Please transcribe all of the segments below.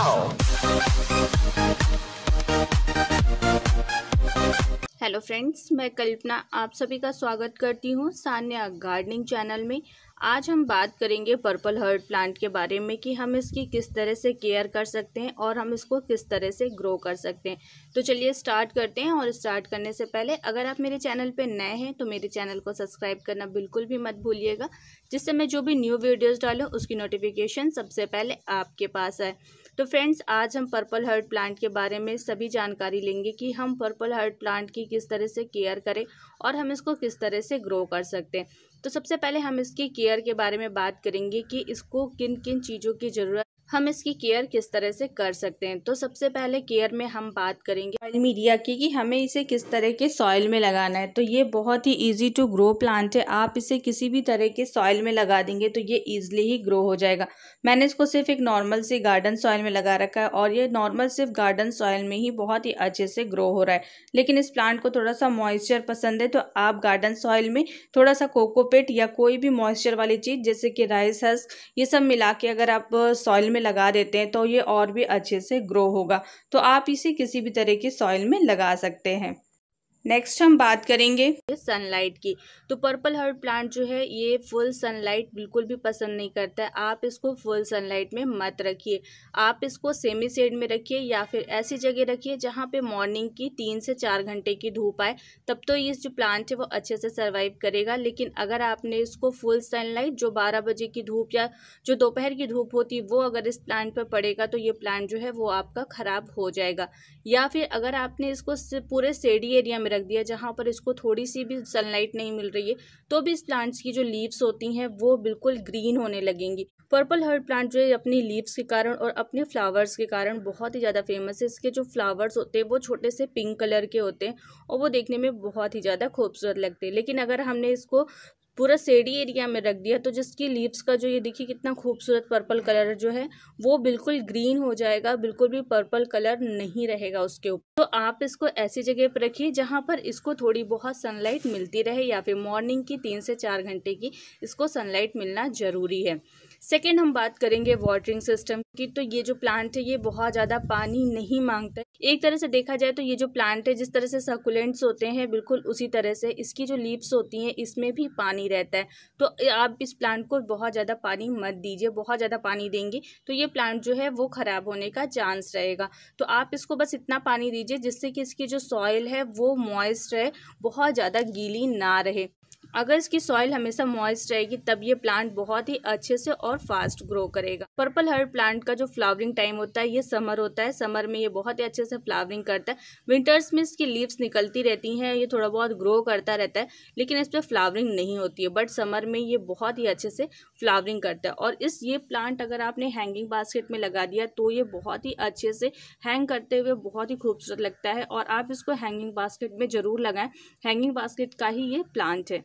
hello friends मैं कल्पना आप सभी का स्वागत करती हूँ सान्या गार्डनिंग चैनल में आज हम बात करेंगे पर्पल हर्ट प्लांट के बारे में कि हम इसकी किस तरह से केयर कर सकते हैं और हम इसको किस तरह से ग्रो कर सकते हैं तो चलिए स्टार्ट करते हैं और स्टार्ट करने से पहले अगर आप मेरे चैनल पर नए हैं तो मेरे चैनल को सब्सक्राइब करना बिल्कुल भी मत भूलिएगा जिससे मैं जो भी न्यू वीडियोज़ डालूँ उसकी नोटिफिकेशन सबसे पहले आपके पास आए तो फ्रेंड्स आज हम पर्पल हर्ट प्लांट के बारे में सभी जानकारी लेंगे कि हम पर्पल हर्ट प्लांट की किस तरह से केयर करें और हम इसको किस तरह से ग्रो कर सकते हैं तो सबसे पहले हम इसकी केयर के बारे में बात करेंगे कि इसको किन किन चीज़ों की ज़रूरत हम इसकी केयर किस तरह से कर सकते हैं तो सबसे पहले केयर में हम बात करेंगे ऑयल मीडिया की कि हमें इसे किस तरह के सॉइल में लगाना है तो ये बहुत ही इजी टू ग्रो प्लांट है आप इसे किसी भी तरह के सॉइल में लगा देंगे तो ये इजीली ही ग्रो हो जाएगा मैंने इसको सिर्फ एक नॉर्मल से गार्डन सॉइल में लगा रखा है और ये नॉर्मल सिर्फ गार्डन सॉइल में ही बहुत ही अच्छे से ग्रो हो रहा है लेकिन इस प्लांट को थोड़ा सा मॉइस्चर पसंद है तो आप गार्डन सॉइल में थोड़ा सा कोकोपेट या कोई भी मॉइस्चर वाली चीज़ जैसे कि राइस हस्क ये सब मिला के अगर आप सॉइल में में लगा देते हैं तो ये और भी अच्छे से ग्रो होगा तो आप इसे किसी भी तरह की सॉइल में लगा सकते हैं नेक्स्ट हम बात करेंगे सनलाइट की तो पर्पल हर्ट प्लांट जो है ये फुल सनलाइट बिल्कुल भी पसंद नहीं करता है आप इसको फुल सनलाइट में मत रखिए आप इसको सेमी सेड में रखिए या फिर ऐसी जगह रखिए जहाँ पे मॉर्निंग की तीन से चार घंटे की धूप आए तब तो ये जो प्लांट है वो अच्छे से सर्वाइव करेगा लेकिन अगर आपने इसको फुल सनलाइट जो बारह बजे की धूप या जो दोपहर की धूप होती वो अगर इस प्लांट पर पड़ेगा तो ये प्लांट जो है वो आपका ख़राब हो जाएगा या फिर अगर आपने इसको पूरे सेडी एरिया में में रख दिया जहाँ पर इसको थोड़ी सी भी सनलाइट नहीं मिल रही है तो भी इस प्लांट्स की जो लीव्स होती हैं वो बिल्कुल ग्रीन होने लगेंगी पर्पल हर्ड प्लांट जो है अपनी लीव्स के कारण और अपने फ्लावर्स के कारण बहुत ही ज़्यादा फेमस है इसके जो फ्लावर्स होते हैं वो छोटे से पिंक कलर के होते हैं और वो देखने में बहुत ही ज़्यादा खूबसूरत लगते हैं लेकिन अगर हमने इसको पूरा सेडी एरिया में रख दिया तो जिसकी लीव्स का जो ये देखिए कितना खूबसूरत पर्पल कलर जो है वो बिल्कुल ग्रीन हो जाएगा बिल्कुल भी पर्पल कलर नहीं रहेगा उसके ऊपर तो आप इसको ऐसी जगह पर रखिए जहाँ पर इसको थोड़ी बहुत सनलाइट मिलती रहे या फिर मॉर्निंग की तीन से चार घंटे की इसको सनलाइट मिलना ज़रूरी है सेकेंड हम बात करेंगे वाटरिंग सिस्टम की तो ये जो प्लांट है ये बहुत ज़्यादा पानी नहीं मांगता एक तरह से देखा जाए तो ये जो प्लांट है जिस तरह से सर्कुलेंट्स होते हैं बिल्कुल उसी तरह से इसकी जो लीव्स होती हैं इसमें भी पानी रहता है तो आप इस प्लांट को बहुत ज़्यादा पानी मत दीजिए बहुत ज़्यादा पानी देंगे तो ये प्लांट जो है वो ख़राब होने का चांस रहेगा तो आप इसको बस इतना पानी दीजिए जिससे कि इसकी जो सॉइल है वो मॉइस्ट रहे बहुत ज़्यादा गीली ना रहे अगर इसकी सॉइल हमेशा मॉइस्ट रहेगी तब ये प्लांट बहुत ही अच्छे से और फास्ट ग्रो करेगा पर्पल हर्ड प्लांट का जो फ्लावरिंग टाइम होता है ये समर होता है समर में ये बहुत ही अच्छे से फ्लावरिंग करता है विंटर्स में इसकी लीव्स निकलती रहती हैं ये थोड़ा बहुत ग्रो करता रहता है लेकिन इस पर फ्लावरिंग नहीं होती है बट समर में ये बहुत ही अच्छे से फ्लावरिंग करता है और इस ये प्लांट अगर आपने हैंगिंग बास्केट में लगा दिया तो ये बहुत ही अच्छे से हैंग करते हुए बहुत ही खूबसूरत लगता है और आप इसको हैंगिंग बास्केट में ज़रूर लगाएं हैंगिंग बास्केट का ही ये प्लांट है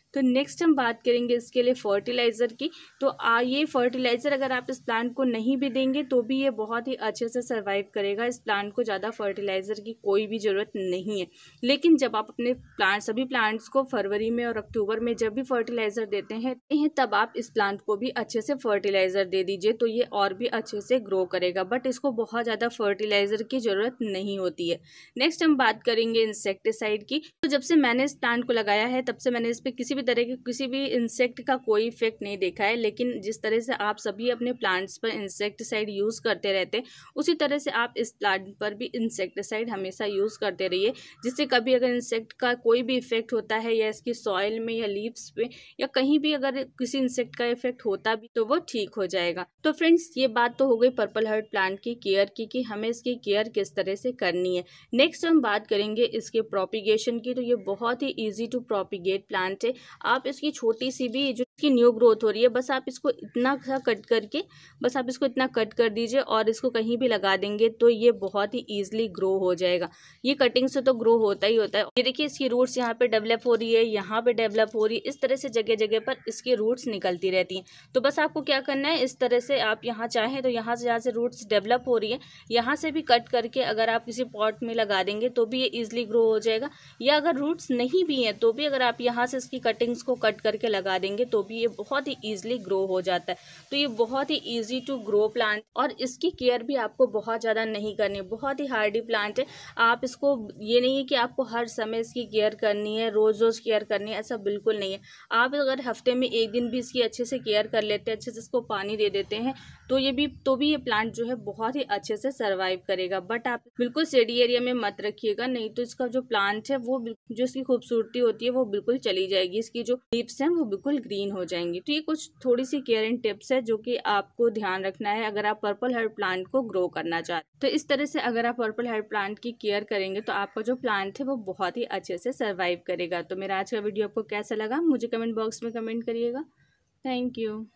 तो नेक्स्ट हम बात करेंगे इसके लिए फर्टिलाइज़र की तो आ ये फर्टिलाइज़र अगर आप इस प्लांट को नहीं भी देंगे तो भी ये बहुत ही अच्छे से सर्वाइव करेगा इस प्लांट को ज़्यादा फर्टिलाइज़र की कोई भी ज़रूरत नहीं है लेकिन जब आप अपने प्लांट सभी प्लांट्स को फरवरी में और अक्टूबर में जब भी फर्टिलाइज़र देते हैं तब आप इस प्लांट को भी अच्छे से फर्टिलाइज़र दे दीजिए तो ये और भी अच्छे से ग्रो करेगा बट इसको बहुत ज़्यादा फर्टिलाइज़र की ज़रूरत नहीं होती है नेक्स्ट हम बात करेंगे इंसेक्टिसाइड की तो जब से मैंने इस प्लांट को लगाया है तब से मैंने इस पर किसी भी भी तरह के किसी भी इंसेक्ट का कोई इफेक्ट नहीं देखा है लेकिन जिस तरह से आप सभी अपने प्लांट्स पर इंसेक्टिसाइड यूज़ करते रहते हैं उसी तरह से आप इस प्लांट पर भी इंसेक्टिसाइड हमेशा यूज़ करते रहिए जिससे कभी अगर इंसेक्ट का कोई भी इफेक्ट होता है या इसकी सॉइल में या लीव्स पे या कहीं भी अगर किसी इंसेक्ट का इफेक्ट होता भी तो वो ठीक हो जाएगा तो फ्रेंड्स ये बात तो हो गई पर्पल हर्ट प्लांट की केयर की कि हमें इसकी केयर किस तरह से करनी है नेक्स्ट हम बात करेंगे इसके प्रोपिगेशन की तो ये बहुत ही ईजी टू प्रोपिगेट प्लांट है आप इसकी छोटी सी भी जो इसकी न्यू ग्रोथ हो रही है बस आप इसको इतना सा कट करके बस आप इसको इतना कट कर दीजिए और इसको कहीं भी लगा देंगे तो ये बहुत ही ईजिली ग्रो हो जाएगा ये कटिंग से तो ग्रो होता ही होता है ये देखिए इसकी रूट्स यहाँ पर डेवलप हो रही है यहाँ पर डेवलप हो रही है इस तरह से जगह जगह पर इसकी रूट्स निकलती रहती हैं तो बस आपको क्या करना है इस तरह से आप यहाँ चाहें तो यहाँ से यहाँ से रूट्स डेवलप हो रही है यहाँ से भी कट करके अगर आप किसी पॉट में लगा देंगे तो भी ये ईजिली ग्रो हो जाएगा या अगर रूट्स नहीं भी हैं तो भी अगर आप यहाँ से इसकी कटिंग्स को कट करके लगा देंगे तो भी भी ये बहुत ही ईजिली ग्रो हो जाता है तो ये बहुत ही ईजी टू ग्रो प्लांट और इसकी केयर भी आपको बहुत ज़्यादा नहीं करनी बहुत ही हार्डी प्लांट है आप इसको ये नहीं है कि आपको हर समय इसकी केयर करनी है रोज़ रोज़ केयर करनी है ऐसा बिल्कुल नहीं है आप अगर हफ्ते में एक दिन भी इसकी अच्छे से केयर कर लेते हैं अच्छे से इसको पानी दे देते हैं तो ये भी तो भी ये प्लांट जो है बहुत ही अच्छे से सर्वाइव करेगा बट आप बिल्कुल सेडी एरिया में मत रखिएगा नहीं तो इसका जो प्लांट है वो जो इसकी खूबसूरती होती है वो बिल्कुल चली जाएगी इसकी जो लिप्स हैं वो बिल्कुल ग्रीन हो हो जाएंगी तो ये कुछ थोड़ी सी केयर एंड टिप्स है जो कि आपको ध्यान रखना है अगर आप पर्पल हेयर प्लांट को ग्रो करना चाहते तो इस तरह से अगर आप पर्पल हेयर प्लांट की केयर करेंगे तो आपका जो प्लांट है वो बहुत ही अच्छे से सर्वाइव करेगा तो मेरा आज का वीडियो आपको कैसा लगा मुझे कमेंट बॉक्स में कमेंट करिएगा थैंक यू